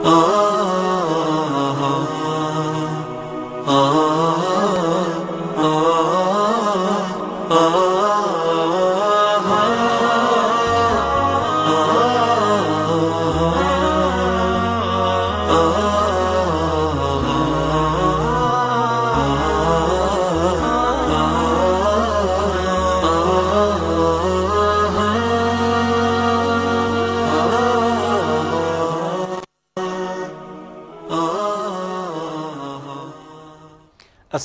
Oh.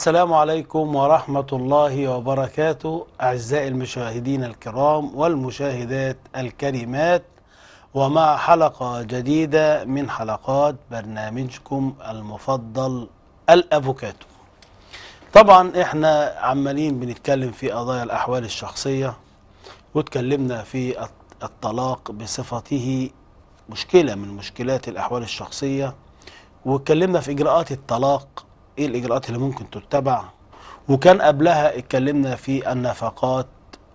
السلام عليكم ورحمة الله وبركاته أعزائي المشاهدين الكرام والمشاهدات الكريمات ومع حلقة جديدة من حلقات برنامجكم المفضل الأفوكاتو طبعا احنا عمالين بنتكلم في قضايا الأحوال الشخصية وتكلمنا في الطلاق بصفته مشكلة من مشكلات الأحوال الشخصية واتكلمنا في إجراءات الطلاق ايه الاجراءات اللي ممكن تتبع وكان قبلها اتكلمنا في النفقات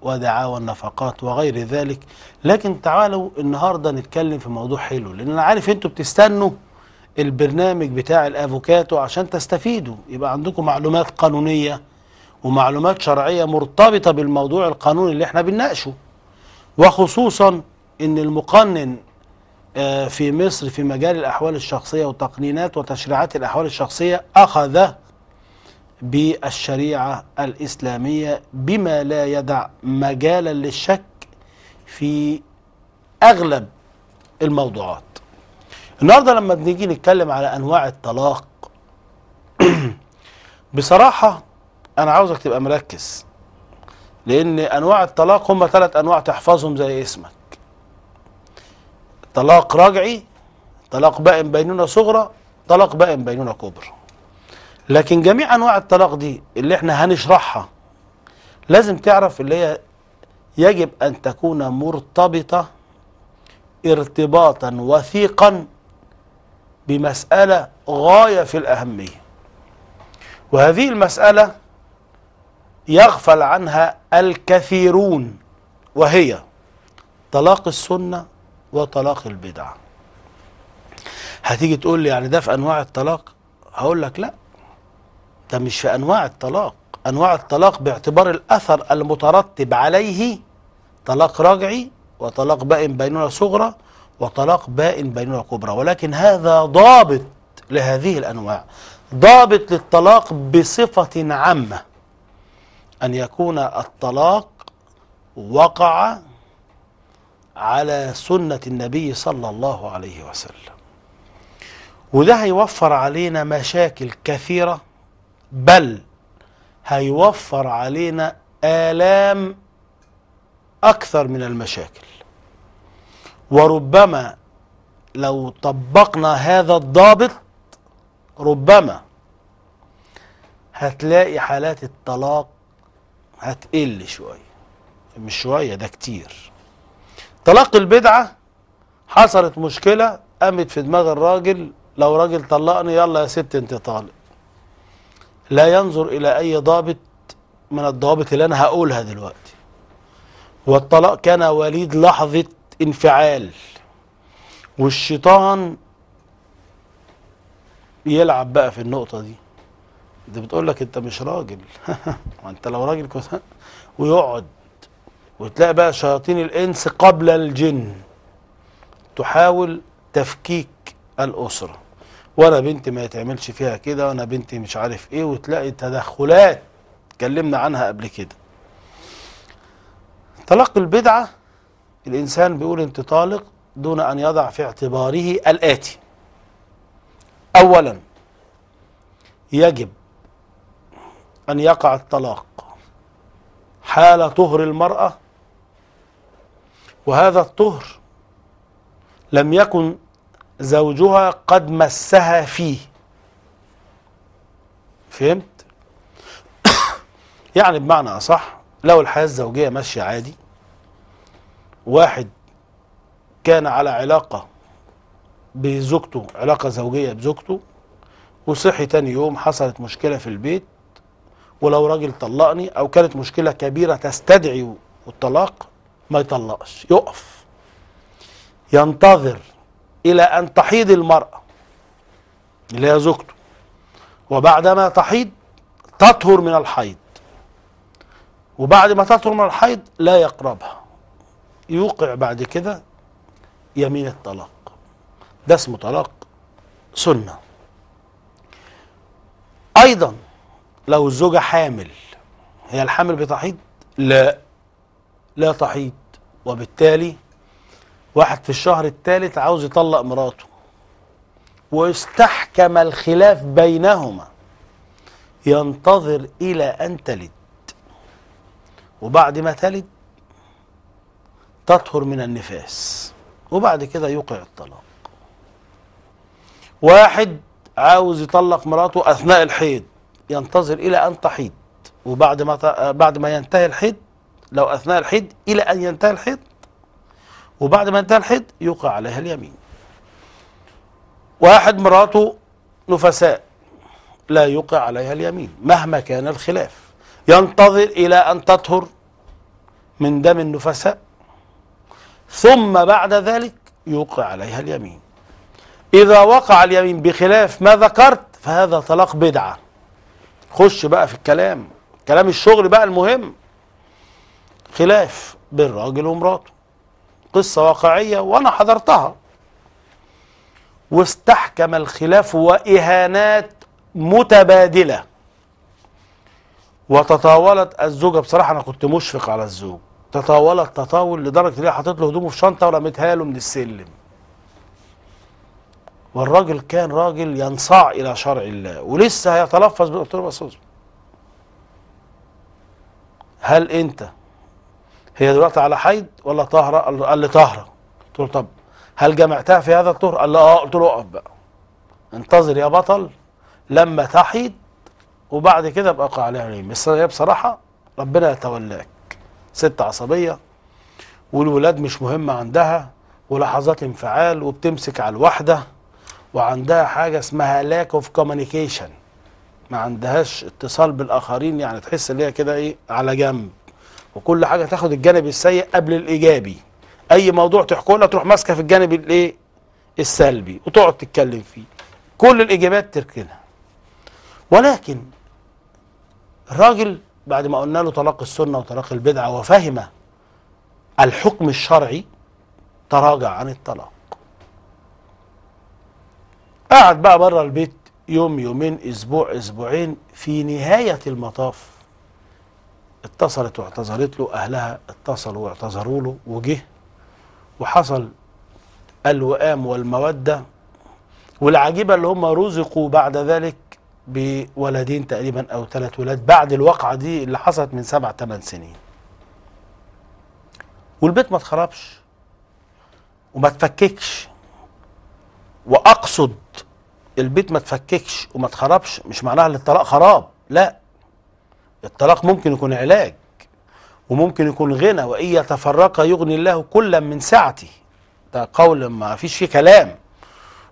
ودعاوى النفقات وغير ذلك لكن تعالوا النهارده نتكلم في موضوع حلو لان انا عارف انتوا بتستنوا البرنامج بتاع الافوكاتو عشان تستفيدوا يبقى عندكم معلومات قانونيه ومعلومات شرعيه مرتبطه بالموضوع القانوني اللي احنا بنناقشه وخصوصا ان المقنن آه، في مصر في مجال الأحوال الشخصية وتقنينات وتشريعات الأحوال الشخصية أخذ بالشريعة الإسلامية بما لا يدع مجالا للشك في أغلب الموضوعات النهاردة لما بنيجي نتكلم على أنواع الطلاق بصراحة أنا عاوزك تبقى مركز لأن أنواع الطلاق هم ثلاث أنواع تحفظهم زي اسمك طلاق رجعي طلاق بائن بينونة صغرى طلاق بائن بينونة كبرى لكن جميع انواع الطلاق دي اللي احنا هنشرحها لازم تعرف اللي هي يجب ان تكون مرتبطة ارتباطا وثيقا بمسألة غاية في الأهمية وهذه المسألة يغفل عنها الكثيرون وهي طلاق السنة وطلاق البدع هتيجي تقول لي يعني ده في أنواع الطلاق هقول لك لا ده مش في أنواع الطلاق أنواع الطلاق باعتبار الأثر المترتب عليه طلاق راجعي وطلاق بائن بيننا صغرى وطلاق بائن بيننا كبرى ولكن هذا ضابط لهذه الأنواع ضابط للطلاق بصفة عامة أن يكون الطلاق وقع على سنة النبي صلى الله عليه وسلم وده هيوفر علينا مشاكل كثيرة بل هيوفر علينا آلام أكثر من المشاكل وربما لو طبقنا هذا الضابط ربما هتلاقي حالات الطلاق هتقل شوية مش شوية ده كتير تلقي البدعة حصلت مشكلة قامت في دماغ الراجل لو راجل طلقني يلا يا ست انت طالق لا ينظر الى اي ضابط من الضوابط اللي انا هقولها دلوقتي والطلاق كان وليد لحظة انفعال والشيطان يلعب بقى في النقطة دي دي بتقول لك انت مش راجل وانت لو راجل كنت ويقعد وتلاقي بقى شياطين الإنس قبل الجن تحاول تفكيك الأسرة وأنا بنتي ما يتعملش فيها كده وأنا بنتي مش عارف إيه وتلاقي تدخلات اتكلمنا عنها قبل كده طلاق البدعة الإنسان بيقول أنت طالق دون أن يضع في اعتباره الآتي أولا يجب أن يقع الطلاق حال طهر المرأة وهذا الطهر لم يكن زوجها قد مسها فيه فهمت يعني بمعنى أصح لو الحياة الزوجية ماشية عادي واحد كان على علاقة بزوجته علاقة زوجية بزوجته وصحي تاني يوم حصلت مشكلة في البيت ولو راجل طلقني أو كانت مشكلة كبيرة تستدعي الطلاق ما يطلقش يقف ينتظر إلى أن تحيض المرأة اللي هي زوجته وبعدما تحيض تطهر من الحيض وبعد ما تطهر من الحيض لا يقربها يوقع بعد كده يمين الطلاق ده اسمه طلاق سنة أيضا لو الزوجة حامل هي الحامل بتحيض لا لا تحيض وبالتالي واحد في الشهر الثالث عاوز يطلق مراته واستحكم الخلاف بينهما ينتظر إلى أن تلد وبعد ما تلد تطهر من النفاس وبعد كده يوقع الطلاق واحد عاوز يطلق مراته أثناء الحيض ينتظر إلى أن تحيض وبعد ما بعد ما ينتهي الحيض لو أثناء الحيض إلى أن ينتهي الحيض وبعد ما انتهى الحيض يوقع عليها اليمين واحد مراته نفساء لا يوقع عليها اليمين مهما كان الخلاف ينتظر إلى أن تطهر من دم النفساء ثم بعد ذلك يوقع عليها اليمين إذا وقع اليمين بخلاف ما ذكرت فهذا طلاق بدعة خش بقى في الكلام كلام الشغل بقى المهم خلاف بين راجل ومراته قصة واقعية وأنا حضرتها واستحكم الخلاف وإهانات متبادلة وتطاولت الزوجة بصراحة أنا كنت مشفق على الزوج تطاولت تطاول لدرجة إن هي حاطط له هدومه في شنطة ورميتها له من السلم والراجل كان راجل ينصاع إلى شرع الله ولسه هيتلفظ قلت له هل أنت هي دلوقتي على حيض ولا طاهرة قال لي طاهرة قلت له طب هل جمعتها في هذا الطهر قال لي اه قلت له اقف بقى انتظر يا بطل لما تحيض وبعد كده ابقى عليها ريم بس هي بصراحة ربنا يتولاك ست عصبية والولاد مش مهمة عندها ولحظات انفعال وبتمسك على الواحدة وعندها حاجة اسمها لاك اوف كوميونيكيشن ما عندهاش اتصال بالاخرين يعني تحس ان هي كده ايه على جنب وكل حاجه تاخد الجانب السيء قبل الايجابي اي موضوع تحكوا تروح ماسكه في الجانب الايه السلبي وتقعد تتكلم فيه كل الاجابات تركنها ولكن الراجل بعد ما قلنا له طلاق السنه وطلاق البدعه وفهم الحكم الشرعي تراجع عن الطلاق قعد بقى بره البيت يوم يومين اسبوع اسبوعين في نهايه المطاف اتصلت واعتذرت له أهلها اتصلوا واعتذروا له وجه وحصل الوئام والمودة والعجيبة اللي هم رزقوا بعد ذلك بولدين تقريبا أو ثلاث ولاد بعد الواقعة دي اللي حصلت من سبع ثمان سنين والبيت ما اتخربش وما تفككش وأقصد البيت ما تفككش وما تخربش مش معناها ان الطلاق خراب لا الطلاق ممكن يكون علاج وممكن يكون غنى وإن يتفرقا يغني الله كلا من سعته ده قول ما فيش فيه كلام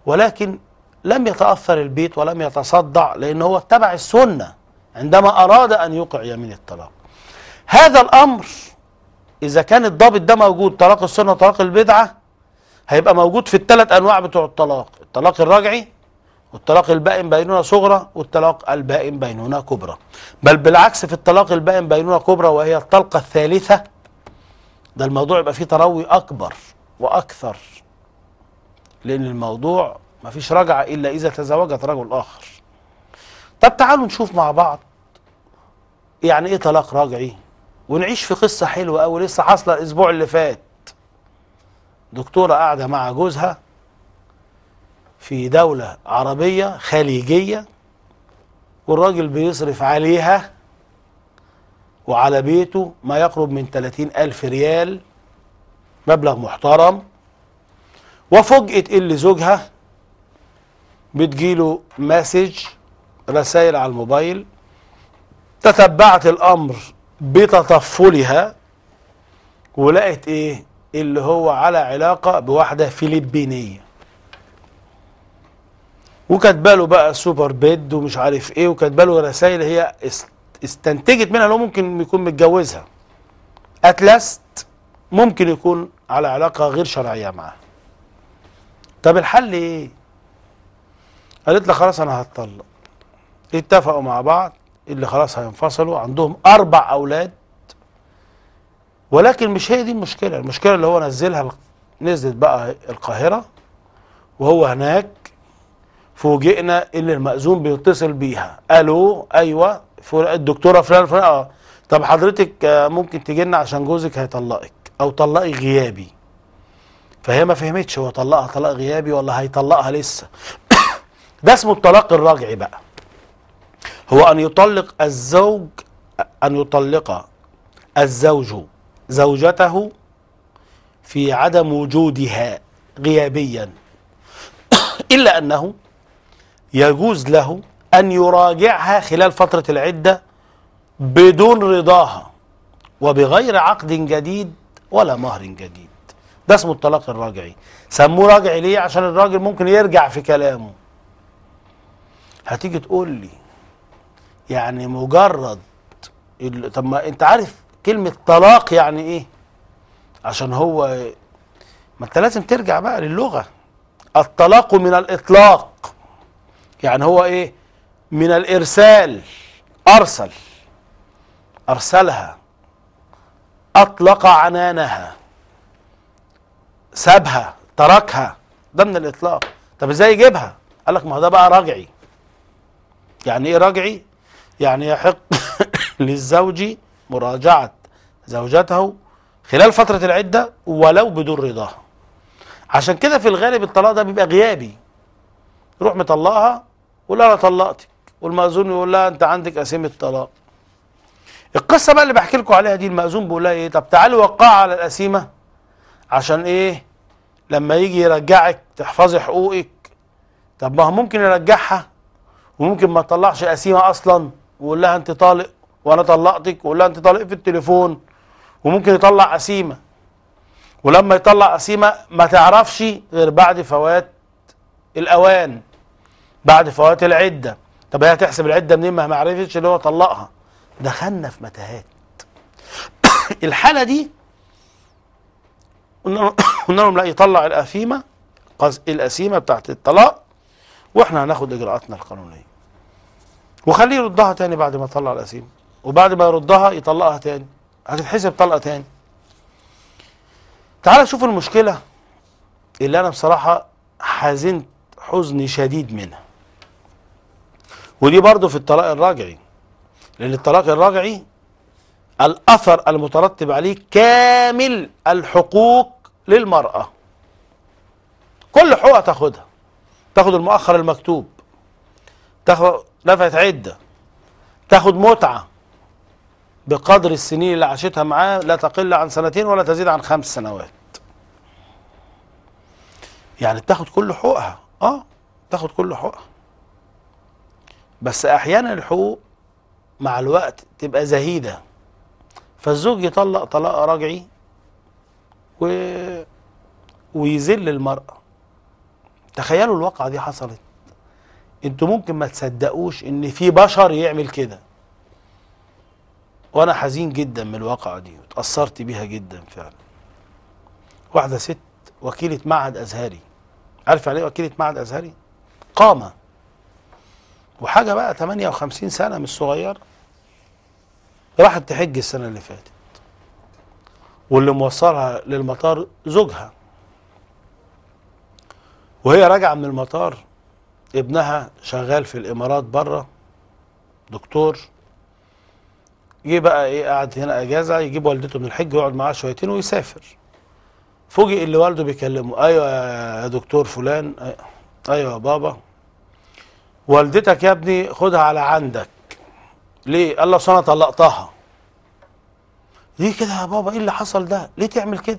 ولكن لم يتأثر البيت ولم يتصدع لأن هو اتبع السنة عندما أراد أن يوقع يمين الطلاق هذا الأمر إذا كان الضابط ده موجود طلاق السنة وطلاق البدعة هيبقى موجود في الثلاث أنواع بتوع الطلاق الطلاق الرجعي والطلاق البائن بينونة صغرى والطلاق البائن بينونة كبرى بل بالعكس في الطلاق البائن بينونة كبرى وهي الطلقة الثالثة ده الموضوع يبقى فيه تروي أكبر وأكثر لأن الموضوع مفيش رجعة إلا إذا تزوجت رجل آخر طب تعالوا نشوف مع بعض يعني إيه طلاق راجعي ونعيش في قصة حلوة قوي لسه حاصلة الأسبوع اللي فات دكتورة قاعدة مع جوزها في دولة عربية خليجية والراجل بيصرف عليها وعلى بيته ما يقرب من 30 ألف ريال مبلغ محترم وفجأة اللي زوجها بتجيله مسج رسائل على الموبايل تتبعت الأمر بتطفلها ولقت إيه اللي هو على علاقة بواحدة فلبينية وكاتبه له بقى سوبر بيد ومش عارف ايه وكاتبه له رسائل هي استنتجت منها انه ممكن يكون متجوزها اتلاست ممكن يكون على علاقه غير شرعيه معاها طب الحل ايه قالت له خلاص انا هتطلق اتفقوا مع بعض اللي خلاص هينفصلوا عندهم اربع اولاد ولكن مش هي دي المشكله المشكله اللي هو نزلها نزلت بقى القاهره وهو هناك فوجئنا اللي المأذون بيتصل بيها الو ايوه الدكتوره فلان فلان اه طب حضرتك آه، ممكن تجي لنا عشان جوزك هيطلقك او طلقي غيابي فهي ما فهمتش هو طلقها طلاق غيابي ولا هيطلقها لسه ده اسمه الطلاق الراجعي بقى هو ان يطلق الزوج ان يطلق الزوج زوجته في عدم وجودها غيابيا الا انه يجوز له أن يراجعها خلال فترة العدة بدون رضاها وبغير عقد جديد ولا مهر جديد ده اسمه الطلاق الراجعي سموه راجعي ليه عشان الراجل ممكن يرجع في كلامه هتيجي تقول لي يعني مجرد طب ما انت عارف كلمة طلاق يعني ايه عشان هو ما انت لازم ترجع بقى للغة الطلاق من الاطلاق يعني هو ايه من الارسال ارسل ارسلها اطلق عنانها سابها تركها ده من الاطلاق طب ازاي يجيبها قال لك ما هو ده بقى رجعي يعني ايه رجعي يعني يحق للزوج مراجعه زوجته خلال فتره العده ولو بدون رضاها عشان كده في الغالب الطلاق ده بيبقى غيابي يروح مطلقها يقول لها انا طلقتك والمأذون يقول لها انت عندك قسيمة طلاق القصة بقى اللي بحكي لكم عليها دي المأذون بيقول لها ايه طب تعالي وقع على القسيمة عشان ايه لما يجي يرجعك تحفظي حقوقك طب ما هو ممكن يرجعها وممكن ما تطلعش قسيمة اصلا ويقول لها انت طالق وانا طلقتك ويقول لها انت طالق في التليفون وممكن يطلع قسيمة ولما يطلع قسيمة ما تعرفش غير بعد فوات الأوان بعد فوات العدة طب هي هتحسب العدة منين ما معرفتش اللي هو طلقها دخلنا في متاهات الحالة دي قلنا لهم لا يطلع الأثيمة الأثيمة بتاعت الطلاق واحنا هناخد إجراءاتنا القانونية وخليه يردها تاني بعد ما يطلع الأثيمة وبعد ما يردها يطلقها تاني هتتحسب طلقة تاني تعال شوف المشكلة اللي أنا بصراحة حزنت حزن شديد منها ودي برضه في الطلاق الراجعي لأن الطلاق الراجعي الأثر المترتب عليه كامل الحقوق للمرأة كل حقوقها تاخدها تاخد المؤخر المكتوب تاخد دفعة عدة تاخد متعة بقدر السنين اللي عاشتها معاه لا تقل عن سنتين ولا تزيد عن خمس سنوات يعني تاخد كل حقوقها اه تاخد كل حقوقها بس احيانا الحقوق مع الوقت تبقى زهيده فالزوج يطلق طلاق رجعي و... ويذل المرأة تخيلوا الواقعة دي حصلت انتوا ممكن ما تصدقوش ان في بشر يعمل كده وانا حزين جدا من الواقعة دي وتأثرت بيها جدا فعلا واحدة ست وكيلة معهد أزهري عارف يعني ايه وكيلة معهد أزهري قامة وحاجة بقى 58 سنة مش صغيرة راحت تحج السنة اللي فاتت واللي موصلها للمطار زوجها وهي راجعة من المطار ابنها شغال في الإمارات بره دكتور جه بقى ايه قعد هنا اجازه يجيب والدته من الحج ويقعد معاه شويتين ويسافر فوجئ اللي والده بيكلمه ايوه يا دكتور فلان ايوه يا بابا والدتك يا ابني خدها على عندك ليه قال له انا طلقتها ليه كده يا بابا ايه اللي حصل ده ليه تعمل كده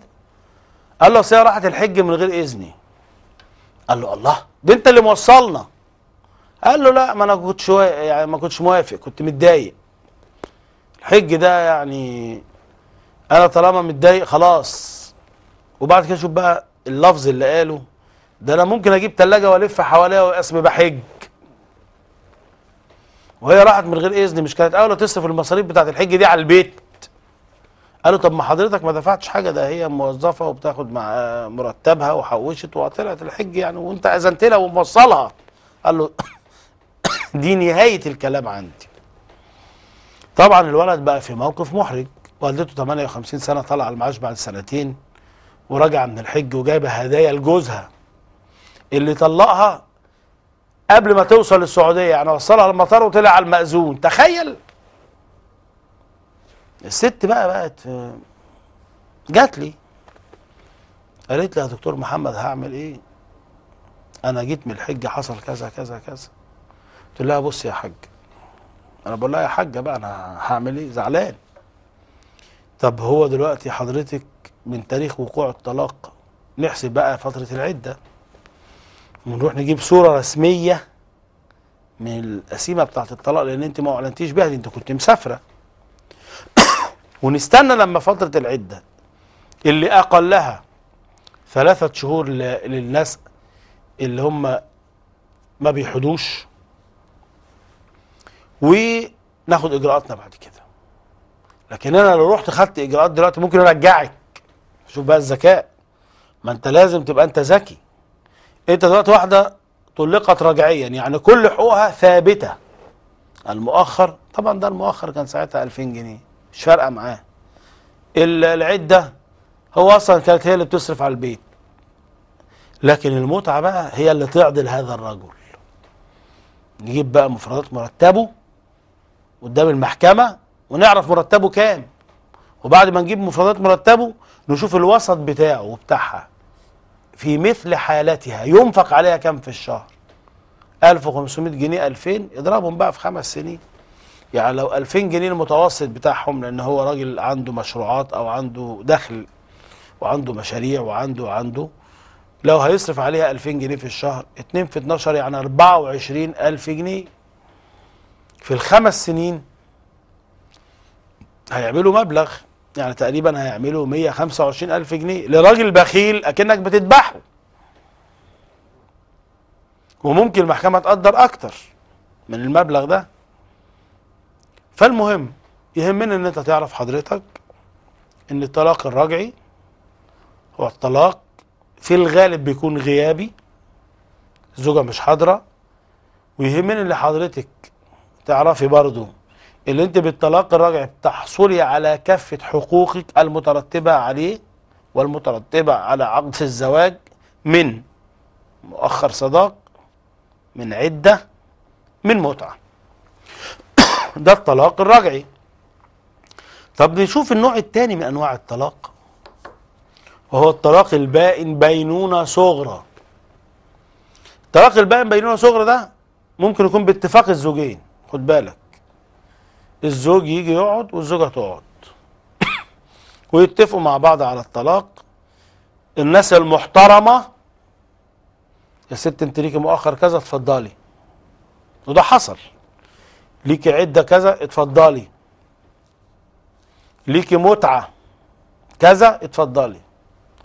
قال له اصل راحت الحج من غير اذني قال له الله ده انت اللي موصلنا قال له لا ما انا كنتش يعني ما كنتش موافق كنت متضايق الحج ده يعني انا طالما متضايق خلاص وبعد كده شوف بقى اللفظ اللي قاله ده انا ممكن اجيب ثلاجه والف حواليها واسم بحج وهي راحت من غير اذن مش كانت اولى تصرف المصاريف بتاعت الحج دي على البيت قالوا طب ما حضرتك ما دفعتش حاجه ده هي موظفه وبتاخد مع مرتبها وحوشت وطلعت الحج يعني وانت اذنت لها وموصلها قال له دي نهايه الكلام عندي طبعا الولد بقى في موقف محرج والدته 58 سنه طالعه المعاش بعد سنتين وراجعه من الحج وجايبه هدايا لجوزها اللي طلقها قبل ما توصل السعوديه يعني وصلها المطار وطلع على المأذون تخيل الست بقى بقت جات لي قالت لي يا دكتور محمد هعمل ايه انا جيت من الحج حصل كذا كذا كذا قلت لها بص يا حاج انا بقول لها يا حج بقى انا هعمل ايه زعلان طب هو دلوقتي حضرتك من تاريخ وقوع الطلاق نحسب بقى فتره العده ونروح نجيب صوره رسميه من القسيمه بتاعه الطلاق لان انت ما اعلنتيش بها دي انت كنت مسافره ونستنى لما فتره العده اللي اقلها ثلاثه شهور للناس اللي هم ما بيحدوش وناخد اجراءاتنا بعد كده لكن انا لو رحت خدت اجراءات دلوقتي ممكن ارجعك شوف بقى الذكاء ما انت لازم تبقى انت ذكي انت دلوقتي واحده طلقت رجعيا يعني كل حقوقها ثابته المؤخر طبعا ده المؤخر كان ساعتها 2000 جنيه مش فارقه معاه العده هو اصلا كانت هي اللي بتصرف على البيت لكن المتعه بقى هي اللي تعضل هذا الرجل نجيب بقى مفردات مرتبه قدام المحكمه ونعرف مرتبه كام وبعد ما نجيب مفردات مرتبه نشوف الوسط بتاعه وبتاعها في مثل حالتها ينفق عليها كم في الشهر 1500 جنيه 2000 اضربهم بقى في خمس سنين يعني لو 2000 جنيه المتوسط بتاعهم لان هو راجل عنده مشروعات او عنده دخل وعنده مشاريع وعنده وعنده لو هيصرف عليها 2000 جنيه في الشهر 2 في 12 يعني 24000 جنيه في الخمس سنين هيعملوا مبلغ يعني تقريبا هيعملوا 125 ألف جنيه لراجل بخيل أكنك بتذبحه وممكن المحكمة تقدر أكتر من المبلغ ده فالمهم يهمنا ان انت تعرف حضرتك ان الطلاق الرجعي هو الطلاق في الغالب بيكون غيابي الزوجة مش حاضرة ويهمني ان حضرتك تعرفي برضو اللي انت بالطلاق الرجعي تحصلي على كافة حقوقك المترتبة عليه والمترتبة على عقد الزواج من مؤخر صداق من عدة من متعة ده الطلاق الرجعي طب نشوف النوع الثاني من أنواع الطلاق وهو الطلاق البائن بينونة صغرى الطلاق البائن بينونة صغرى ده ممكن يكون باتفاق الزوجين خد بالك الزوج يجي يقعد والزوجة تقعد ويتفقوا مع بعض على الطلاق الناس المحترمة يا ست انت ليكي مؤخر كذا اتفضلي وده حصل ليكي عدة كذا اتفضلي ليكي متعة كذا اتفضلي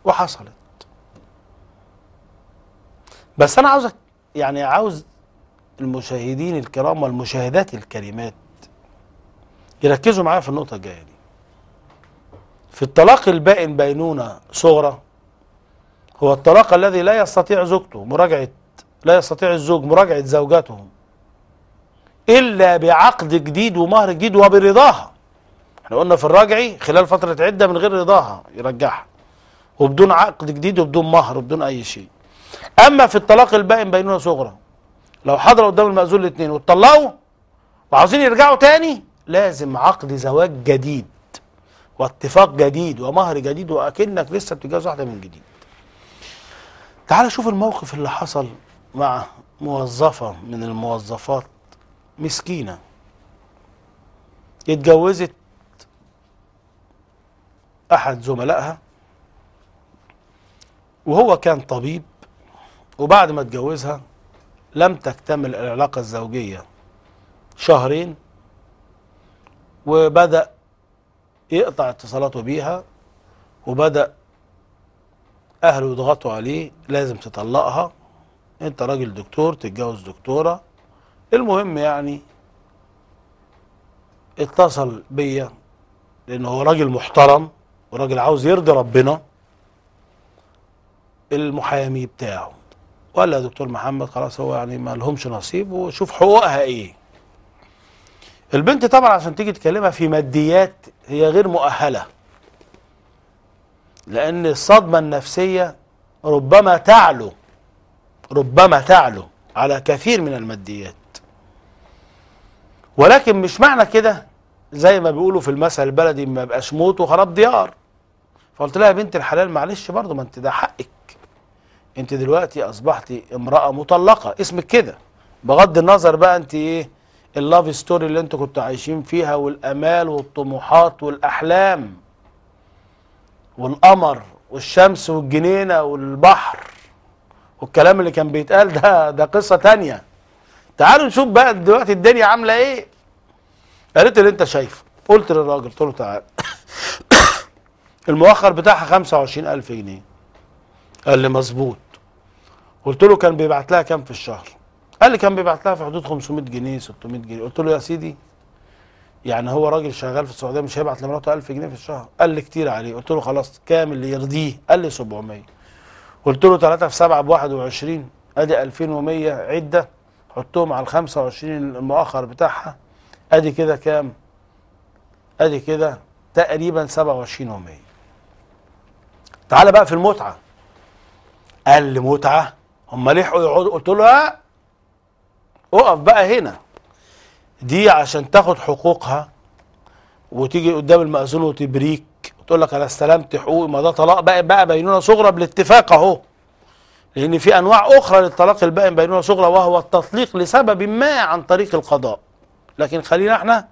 وحصلت بس انا عاوزك يعني عاوز المشاهدين الكرام والمشاهدات الكريمات يركزوا معايا في النقطة الجاية دي في الطلاق البائن بينونة صغرى هو الطلاق الذي لا يستطيع زوجته مراجعة لا يستطيع الزوج مراجعة زوجته إلا بعقد جديد ومهر جديد وبرضاها احنا قلنا في الراجعي خلال فترة عدة من غير رضاها يرجعها وبدون عقد جديد وبدون مهر وبدون أي شيء أما في الطلاق البائن بينونة صغرى لو حضر قدام المأذون الاثنين واتطلقوا وعاوزين يرجعوا تاني لازم عقد زواج جديد واتفاق جديد ومهر جديد واكنك لسه بتتجوز واحده من جديد تعال شوف الموقف اللي حصل مع موظفة من الموظفات مسكينة اتجوزت أحد زملائها وهو كان طبيب وبعد ما اتجوزها لم تكتمل العلاقة الزوجية شهرين وبدأ يقطع اتصالاته بيها وبدأ أهله يضغطوا عليه لازم تطلقها أنت راجل دكتور تتجوز دكتورة المهم يعني اتصل بيا لأن هو راجل محترم وراجل عاوز يرضي ربنا المحامي بتاعه وقال له يا دكتور محمد خلاص هو يعني ما لهمش نصيب وشوف حقوقها ايه البنت طبعا عشان تيجي تكلمها في ماديات هي غير مؤهلة لأن الصدمة النفسية ربما تعلو ربما تعلو على كثير من الماديات ولكن مش معنى كده زي ما بيقولوا في المثل البلدي ما بقاش موت وخراب ديار فقلت لها يا بنت الحلال معلش برضه ما انت ده حقك انت دلوقتي اصبحتي امرأة مطلقة اسمك كده بغض النظر بقى انت ايه اللاف ستوري اللي انتوا كنتوا عايشين فيها والامال والطموحات والاحلام والقمر والشمس والجنينه والبحر والكلام اللي كان بيتقال ده ده قصه تانية تعالوا نشوف بقى دلوقتي الدنيا عامله ايه قالت اللي انت شايفه قلت للراجل قلت له تعالى المؤخر بتاعها 25000 جنيه قال لي مظبوط قلت له كان بيبعت لها كام في الشهر قال لي كان بيبعت لها في حدود 500 جنيه 600 جنيه قلت له يا سيدي يعني هو راجل شغال في السعوديه مش هيبعت لمراته 1000 جنيه في الشهر قال لي كتير عليه قلت له خلاص كام اللي يرضيه قال لي 700 قلت له 3 في 7 ب 21 ادي 2100 عده حطهم على ال 25 المؤخر بتاعها ادي كده كام ادي كده تقريبا 27 و100 تعالى بقى في المتعه قال لي متعه هم لحقوا يقعدوا قلت له ها آه. اقف بقى هنا دي عشان تاخد حقوقها وتيجي قدام المأذون وتبريك وتقول لك انا استلمت حقوقي ما ده طلاق بقى بقى بينونه صغرى بالاتفاق اهو لان في انواع اخرى للطلاق البائن بينونه صغرى وهو التطليق لسبب ما عن طريق القضاء لكن خلينا احنا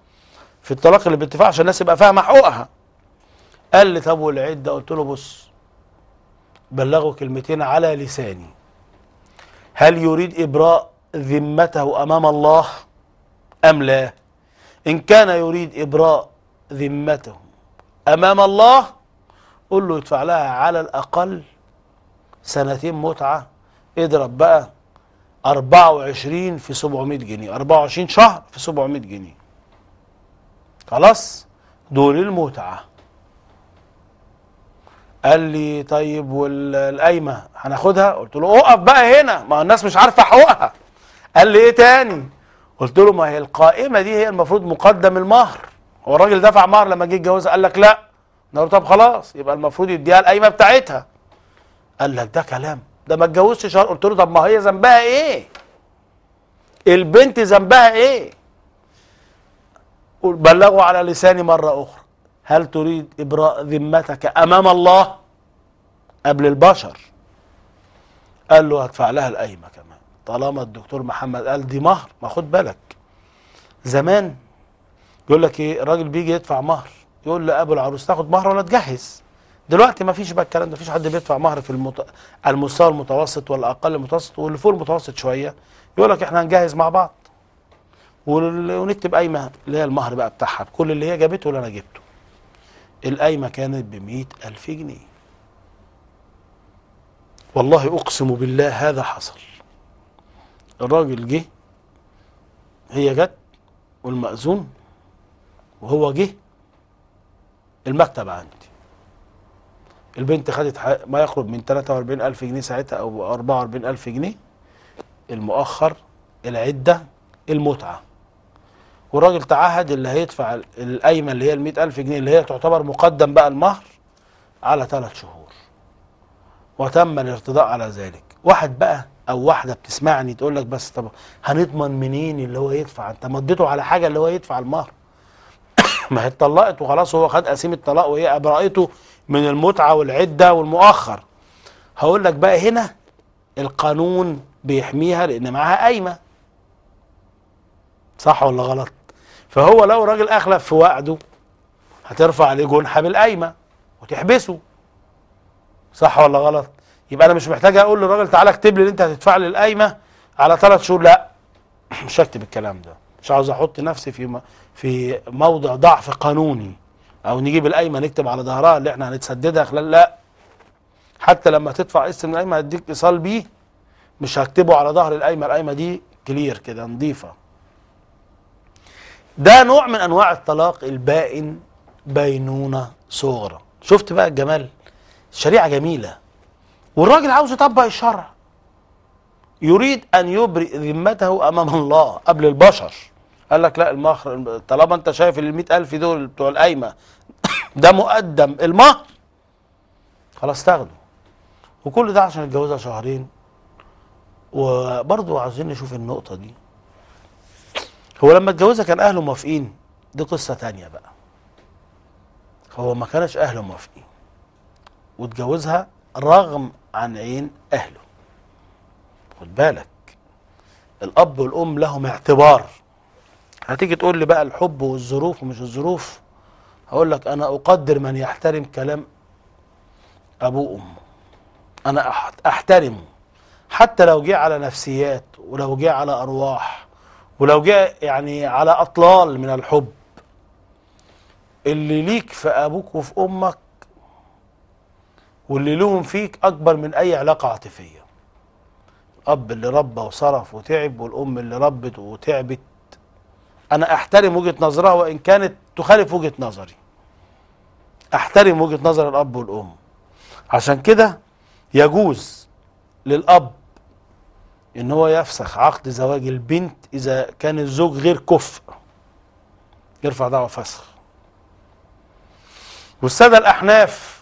في الطلاق اللي بالاتفاق عشان الناس يبقى فاهمه حقوقها قال لي طب والعده قلت له بص بلغه كلمتين على لساني هل يريد ابراء ذمته أمام الله أم لا إن كان يريد إبراء ذمته أمام الله قل له يدفع لها على الأقل سنتين متعة اضرب بقى 24 في 700 جنيه 24 شهر في 700 جنيه خلاص دول المتعة قال لي طيب والقايمة هناخدها قلت له اقف بقى هنا ما الناس مش عارفة حقوقها قال لي ايه تاني قلت له ما هي القائمه دي هي المفروض مقدم المهر هو الراجل دفع مهر لما جه يتجوزها قال لك لا قلنا طب خلاص يبقى المفروض يديها القايمه بتاعتها قال لك ده كلام ده ما اتجوزش شهر قلت له طب ما هي ذنبها ايه البنت ذنبها ايه بلغه على لساني مرة أخرى هل تريد إبراء ذمتك أمام الله قبل البشر قال له هدفع لها القايمة كمان طالما الدكتور محمد قال دي مهر ما خد بالك زمان يقول لك ايه الراجل بيجي يدفع مهر يقول لابو العروس تاخد مهر ولا تجهز دلوقتي ما فيش بقى الكلام ده فيش حد بيدفع مهر في المت... المستوى المتوسط والاقل المتوسط واللي فوق المتوسط شويه يقول لك احنا هنجهز مع بعض ونكتب قايمه اللي هي المهر بقى بتاعها بكل اللي هي جابته ولا انا جبته القايمه كانت ب ألف جنيه والله اقسم بالله هذا حصل الراجل جه هي جت والمأذون وهو جه المكتب عندي البنت خدت ما يقرب من 43 ألف جنيه ساعتها أو 44 ألف جنيه المؤخر العدة المتعة والراجل تعهد اللي هيدفع القايمة اللي هي ال 100 ألف جنيه اللي هي تعتبر مقدم بقى المهر على ثلاث شهور وتم الارتضاء على ذلك واحد بقى او واحده بتسمعني تقول لك بس طب هنضمن منين اللي هو يدفع انت مديته على حاجه اللي هو يدفع المهر ما هي اتطلقت وخلاص هو خد قسيم الطلاق وهي ابرأته من المتعه والعده والمؤخر هقول لك بقى هنا القانون بيحميها لان معاها قايمه صح ولا غلط فهو لو راجل اخلف في وعده هترفع عليه جنحه بالقايمه وتحبسه صح ولا غلط يبقى انا مش محتاج اقول للراجل تعالى اكتب لي اللي انت هتدفع لي القايمه على ثلاث شهور لا مش هكتب الكلام ده مش عاوز احط نفسي في في موضع ضعف قانوني او نجيب القايمه نكتب على ظهرها اللي احنا هنتسددها خلال لا حتى لما تدفع قسط من القايمه هديك ايصال بيه مش هكتبه على ظهر القايمه القايمه دي كلير كده نظيفه ده نوع من انواع الطلاق البائن بينونه صغرى شفت بقى الجمال الشريعه جميله والراجل عاوز يطبق الشرع يريد أن يبرئ ذمته أمام الله قبل البشر قال لك لا المهر طالما أنت شايف ال 100000 دول بتوع القايمة ده مقدم المهر خلاص تاخده وكل ده عشان اتجوزها شهرين وبرضه عايزين نشوف النقطة دي هو لما اتجوزها كان أهله موافقين دي قصة تانية بقى هو ما كانش أهله موافقين واتجوزها رغم عن عين أهله خد بالك الأب والأم لهم اعتبار هتيجي تقول لي بقى الحب والظروف ومش الظروف هقول لك أنا أقدر من يحترم كلام أبوه وأمه أنا أحترمه حتى لو جه على نفسيات ولو جه على أرواح ولو جه يعني على أطلال من الحب اللي ليك في أبوك وفي أمك واللي لهم فيك أكبر من أي علاقة عاطفية الأب اللي ربى وصرف وتعب والأم اللي ربت وتعبت أنا أحترم وجهة نظرها وإن كانت تخالف وجهة نظري أحترم وجهة نظر الأب والأم عشان كده يجوز للأب إن هو يفسخ عقد زواج البنت إذا كان الزوج غير كفء يرفع دعوى فسخ والسادة الأحناف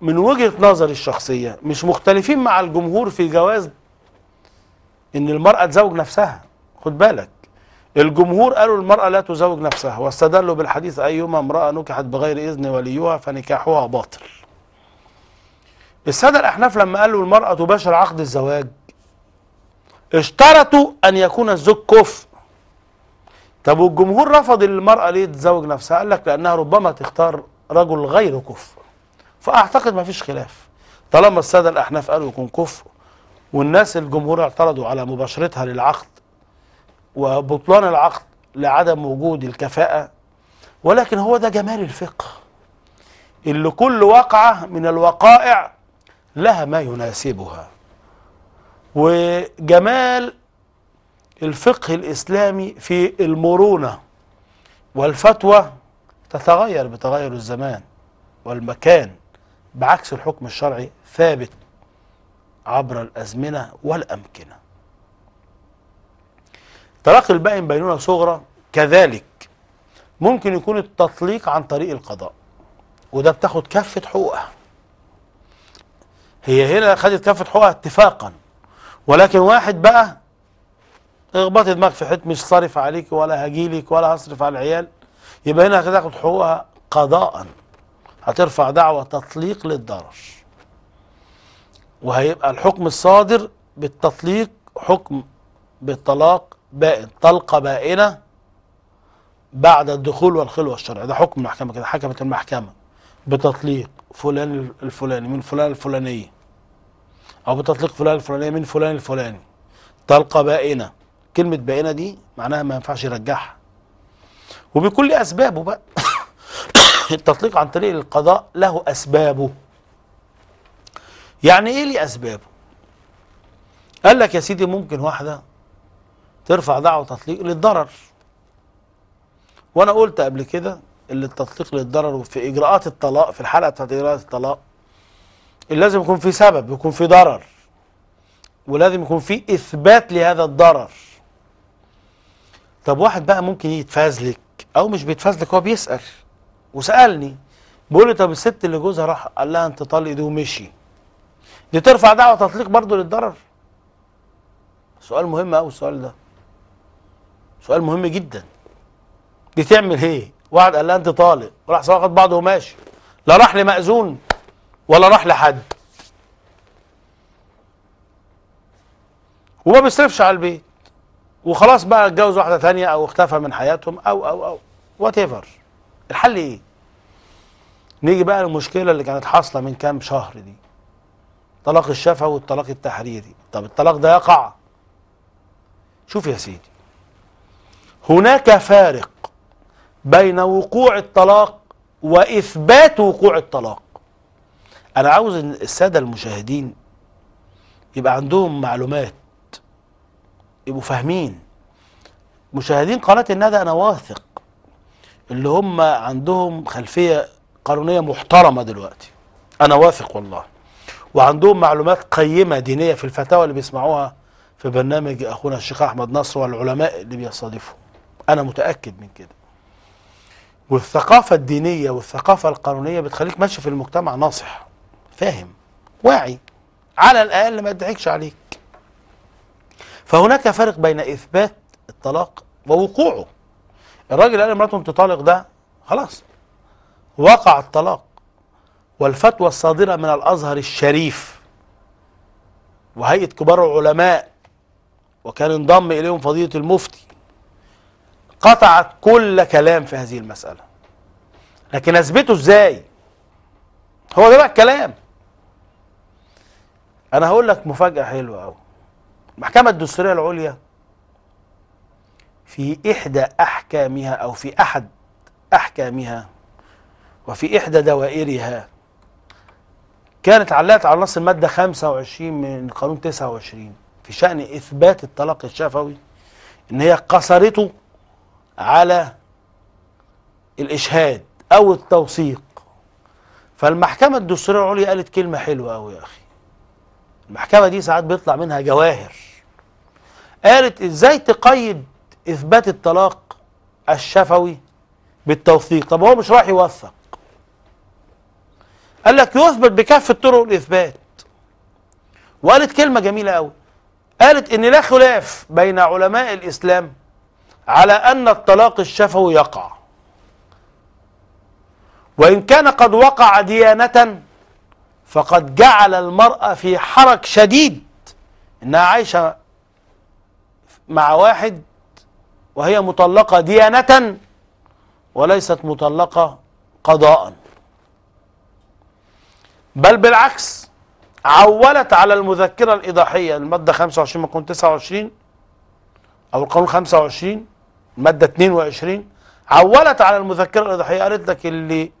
من وجهة نظري الشخصية مش مختلفين مع الجمهور في جواز ان المرأة تزوج نفسها خد بالك الجمهور قالوا المرأة لا تزوج نفسها واستدلوا بالحديث أيما امرأة نكحت بغير إذن وليها فنكاحها باطل السادة الأحناف لما قالوا المرأة تباشر عقد الزواج اشترطوا أن يكون الزوج كفء طب والجمهور رفض المرأة ليه تزوج نفسها قال لك لأنها ربما تختار رجل غير كفء فأعتقد ما فيش خلاف طالما السادة الأحناف قالوا يكون كفر والناس الجمهور اعترضوا على مباشرتها للعقد وبطلان العقد لعدم وجود الكفاءة ولكن هو ده جمال الفقه اللي كل واقعة من الوقائع لها ما يناسبها وجمال الفقه الإسلامي في المرونة والفتوى تتغير بتغير الزمان والمكان بعكس الحكم الشرعي ثابت عبر الأزمنة والأمكنة طلاق البائن بينونة صغرى كذلك ممكن يكون التطليق عن طريق القضاء وده بتاخد كافة حقوقها هي هنا خدت كافة حقوقها اتفاقا ولكن واحد بقى اخبطي دماغك في حته مش صارف عليك ولا هجيلك ولا هصرف على العيال يبقى هنا هتاخد حقوقها قضاءً هترفع دعوة تطليق للضرر وهيبقى الحكم الصادر بالتطليق حكم بالطلاق بائن طلقة بائنة بعد الدخول والخلوة الشرعية ده حكم المحكمة كده حكمت المحكمة بتطليق فلان الفلاني من فلان الفلانية أو بتطليق فلان الفلانية من فلان الفلاني طلقة بائنة كلمة بائنة دي معناها ما ينفعش يرجعها وبكل أسبابه بقى التطليق عن طريق القضاء له أسبابه يعني إيه ليه أسبابه قال لك يا سيدي ممكن واحدة ترفع دعوة تطليق للضرر وأنا قلت قبل كده اللي التطليق للضرر وفي إجراءات الطلاق في الحلقة بتاعت إجراءات الطلاق اللي لازم يكون في سبب يكون في ضرر ولازم يكون في إثبات لهذا الضرر طب واحد بقى ممكن يتفازلك أو مش بيتفازلك هو بيسأل وسالني بيقول لي طب الست اللي جوزها راح قال لها انت طلق دي ومشي دي ترفع دعوه تطليق برضه للضرر سؤال مهم قوي السؤال ده سؤال مهم جدا دي تعمل ايه واحد قال لها انت طالق وراح سواء بعضه وماشي لا راح لمأذون ولا راح لحد وما بيصرفش على البيت وخلاص بقى اتجوز واحده ثانيه او اختفى من حياتهم او او او وات ايفر الحل ايه نيجي بقى للمشكله اللي كانت حاصله من كام شهر دي طلاق الشفوي والطلاق التحريري طب الطلاق ده يقع شوف يا سيدي هناك فارق بين وقوع الطلاق واثبات وقوع الطلاق انا عاوز ان الساده المشاهدين يبقى عندهم معلومات يبقوا فاهمين مشاهدين قناه الندى انا واثق اللي هم عندهم خلفية قانونية محترمة دلوقتي أنا واثق والله وعندهم معلومات قيمة دينية في الفتاوى اللي بيسمعوها في برنامج أخونا الشيخ أحمد نصر والعلماء اللي بيستضيفهم أنا متأكد من كده والثقافة الدينية والثقافة القانونية بتخليك ماشي في المجتمع ناصح فاهم واعي على الأقل ما ادعيكش عليك فهناك فرق بين إثبات الطلاق ووقوعه الراجل قال امراته انت طالق ده خلاص وقع الطلاق والفتوى الصادرة من الأزهر الشريف وهيئة كبار العلماء وكان انضم إليهم فضيلة المفتي قطعت كل كلام في هذه المسألة لكن أثبته إزاي هو ده بقى الكلام أنا هقول لك مفاجأة حلوة قوي المحكمة الدستورية العليا في إحدى أحكامها أو في أحد أحكامها وفي إحدى دوائرها كانت علقت على نص المادة 25 من قانون 29 في شأن إثبات الطلاق الشفوي إن هي قصرته على الإشهاد أو التوثيق فالمحكمة الدستورية العليا قالت كلمة حلوة أوي يا أخي المحكمة دي ساعات بيطلع منها جواهر قالت إزاي تقيد إثبات الطلاق الشفوي بالتوثيق طب هو مش رايح يوثق قال لك يثبت بكافة طرق الإثبات وقالت كلمة جميلة قوي قالت إن لا خلاف بين علماء الإسلام على أن الطلاق الشفوي يقع وإن كان قد وقع ديانة فقد جعل المرأة في حرك شديد إنها عايشة مع واحد وهي مطلقة ديانة وليست مطلقة قضاء بل بالعكس عولت على المذكرة الإضاحية المادة 25 مكون 29 أو القانون 25 المادة 22 عولت على المذكرة الإضاحية قالت لك اللي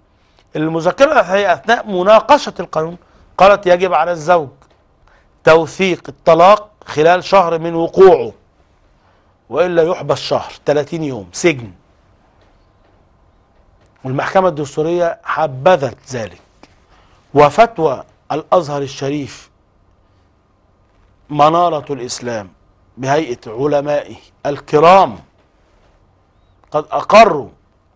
المذكرة الإضاحية أثناء مناقشة القانون قالت يجب على الزوج توثيق الطلاق خلال شهر من وقوعه والا يحبس شهر 30 يوم سجن والمحكمه الدستوريه حبذت ذلك وفتوى الازهر الشريف مناره الاسلام بهيئه علمائه الكرام قد اقروا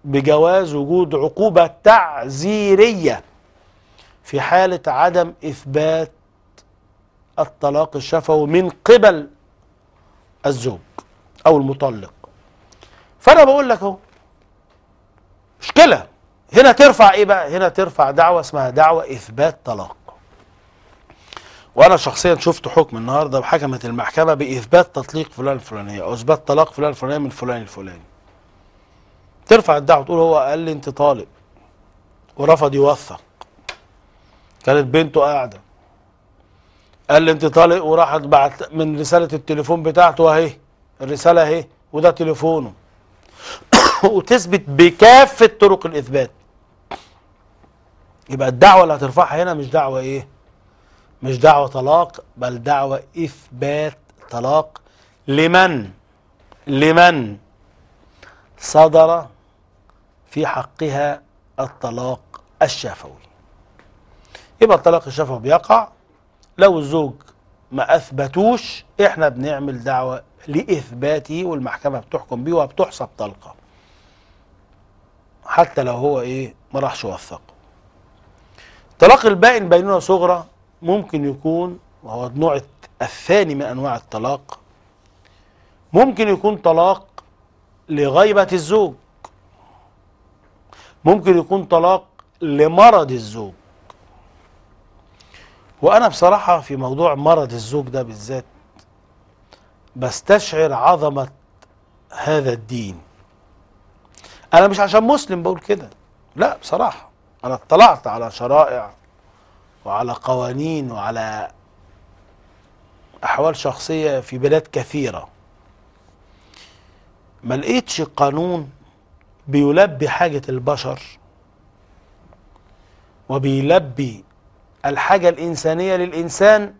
بجواز وجود عقوبه تعزيريه في حاله عدم اثبات الطلاق الشفوي من قبل الزوج او المطلق فانا بقول لك اهو مشكله هنا ترفع ايه بقى هنا ترفع دعوه اسمها دعوه اثبات طلاق وانا شخصيا شفت حكم النهارده بحكمه المحكمه باثبات تطليق فلان الفلانيه او اثبات طلاق فلان الفلانيه من فلان الفلاني ترفع الدعوه تقول هو قال لي انت طالق ورفض يوثق كانت بنته قاعده قال لي انت طالق وراحت بعت من رساله التليفون بتاعته اهي الرسالة اهي وده تليفونه وتثبت بكافة طرق الإثبات يبقى الدعوة اللي هترفعها هنا مش دعوة ايه مش دعوة طلاق بل دعوة إثبات طلاق لمن لمن صدر في حقها الطلاق الشفوي يبقى الطلاق الشفوي بيقع لو الزوج ما أثبتوش احنا بنعمل دعوة لإثباته والمحكمة بتحكم بيه وبتحسب طلقة حتى لو هو إيه ما راحش وثقه طلاق البائن بينونة صغرى ممكن يكون وهو النوع الثاني من أنواع الطلاق ممكن يكون طلاق لغيبة الزوج ممكن يكون طلاق لمرض الزوج وأنا بصراحة في موضوع مرض الزوج ده بالذات بستشعر عظمة هذا الدين أنا مش عشان مسلم بقول كده لا بصراحة أنا اطلعت على شرائع وعلى قوانين وعلى أحوال شخصية في بلاد كثيرة ما لقيتش قانون بيلبي حاجة البشر وبيلبي الحاجة الإنسانية للإنسان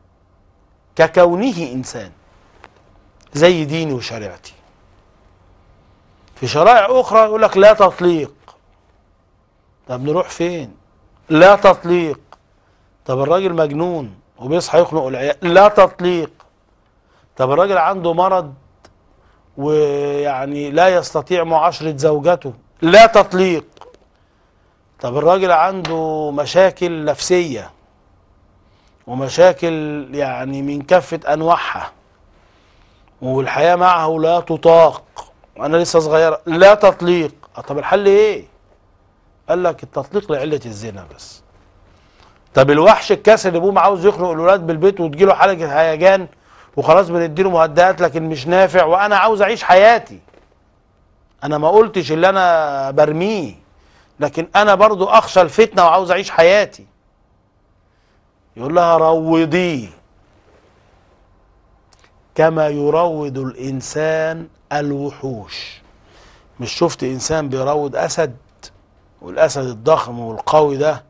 ككونه إنسان زي ديني وشريعتي في شرائع أخرى يقول لك لا تطليق طب نروح فين لا تطليق طب الراجل مجنون وبيصحى يخنق العيال لا تطليق طب الراجل عنده مرض ويعني لا يستطيع معاشرة زوجته لا تطليق طب الراجل عنده مشاكل نفسية ومشاكل يعني من كافة أنواعها والحياة معه لا تطاق وأنا لسه صغيرة لا تطليق آه، طب الحل إيه؟ قال لك التطليق لعلة الزنا بس طب الوحش الكاسر اللي ابوه عاوز يخنق الولاد بالبيت وتجي له حلقة هيجان وخلاص بنديله مهدئات لكن مش نافع وأنا عاوز أعيش حياتي أنا ما قلتش اللي أنا برميه لكن أنا برضو أخشى الفتنة وعاوز أعيش حياتي يقول لها روضيه كما يروض الإنسان الوحوش مش شفت إنسان بيروض أسد والأسد الضخم والقوي ده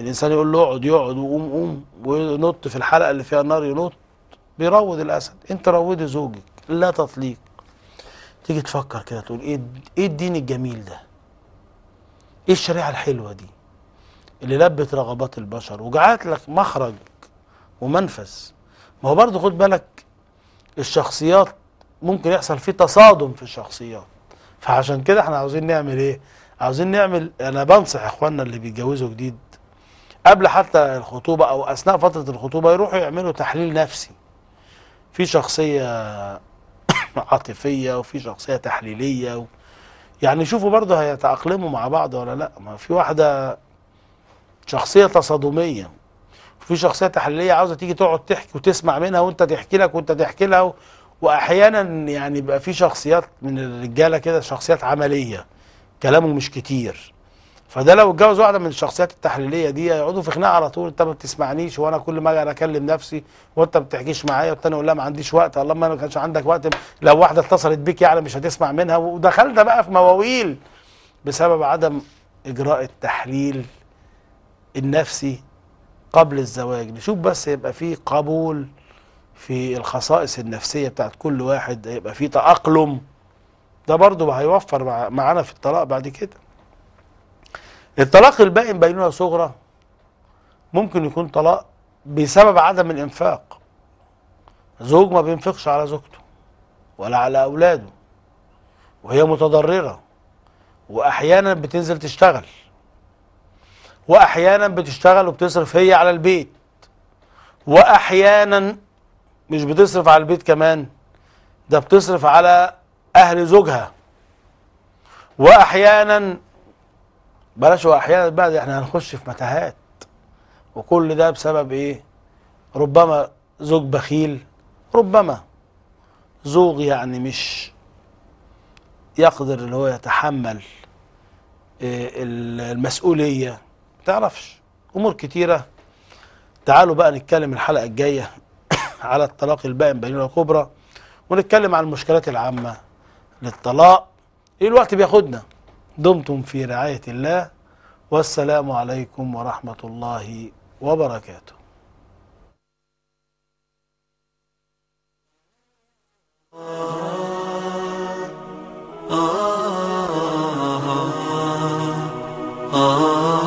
الإنسان يقول له اقعد يقعد وقوم قوم وينط في الحلقة اللي فيها النار ينط بيروض الأسد أنت روضي زوجك لا تطليق تيجي تفكر كده تقول إيه, إيه الدين الجميل ده إيه الشريعة الحلوة دي اللي لبت رغبات البشر وجعلت لك مخرج ومنفس ما هو برضه خد بالك الشخصيات ممكن يحصل فيه تصادم في الشخصيات فعشان كده احنا عاوزين نعمل ايه عاوزين نعمل انا بنصح اخواننا اللي بيتجوزوا جديد قبل حتى الخطوبة او اثناء فترة الخطوبة يروحوا يعملوا تحليل نفسي في شخصية عاطفية وفي شخصية تحليلية و... يعني شوفوا برضه هيتأقلموا مع بعض ولا لا ما في واحدة شخصية تصادمية في شخصيه تحليليه عاوزه تيجي تقعد تحكي وتسمع منها وانت تحكي لك وانت تحكي لها واحيانا يعني بيبقى في شخصيات من الرجاله كده شخصيات عمليه كلامه مش كتير فده لو اتجوز واحده من الشخصيات التحليليه دي يقعدوا في خناقه على طول انت ما بتسمعنيش وانا كل ما اجي اكلم نفسي وانت ما بتحكيش معايا والتاني اقول لها ما عنديش وقت الله ما كانش عندك وقت لو واحده اتصلت بيك يعني مش هتسمع منها ودخلت بقى في مواويل بسبب عدم اجراء التحليل النفسي قبل الزواج نشوف بس يبقى في قبول في الخصائص النفسية بتاعت كل واحد يبقى في تأقلم ده برضه هيوفر معانا في الطلاق بعد كده الطلاق البائن بينونة صغرى ممكن يكون طلاق بسبب عدم الإنفاق زوج ما بينفقش على زوجته ولا على أولاده وهي متضررة وأحيانا بتنزل تشتغل واحيانا بتشتغل وبتصرف هي على البيت واحيانا مش بتصرف على البيت كمان ده بتصرف على اهل زوجها واحيانا بلاش واحيانا بقى احنا هنخش في متاهات وكل ده بسبب ايه ربما زوج بخيل ربما زوج يعني مش يقدر اللي هو يتحمل آه، المسؤوليه تعرفش امور كتيره تعالوا بقى نتكلم الحلقه الجايه على الطلاق البائن بينونه الكبرى ونتكلم عن المشكلات العامه للطلاق ايه الوقت بياخدنا دمتم في رعايه الله والسلام عليكم ورحمه الله وبركاته آه آه آه